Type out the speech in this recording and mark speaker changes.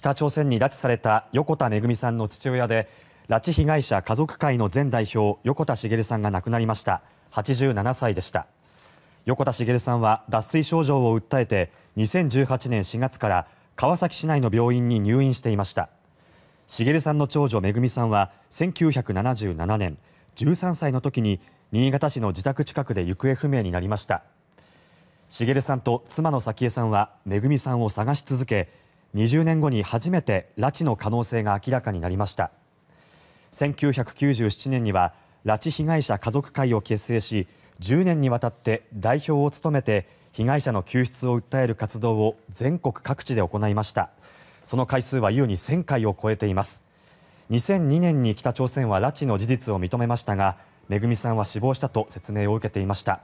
Speaker 1: 北朝鮮に拉致された横田めぐみさんの父親で拉致被害者家族会の前代表横田茂さんが亡くなりました87歳でした横田茂さんは脱水症状を訴えて2018年4月から川崎市内の病院に入院していました茂さんの長女めぐみさんは1977年13歳の時に新潟市の自宅近くで行方不明になりました茂さんと妻の早紀江さんはめぐみさんを探し続け20年後に初めて拉致の可能性が明らかになりました1997年には拉致被害者家族会を結成し10年にわたって代表を務めて被害者の救出を訴える活動を全国各地で行いましたその回数は優に1000回を超えています2002年に北朝鮮は拉致の事実を認めましたがめぐみさんは死亡したと説明を受けていました。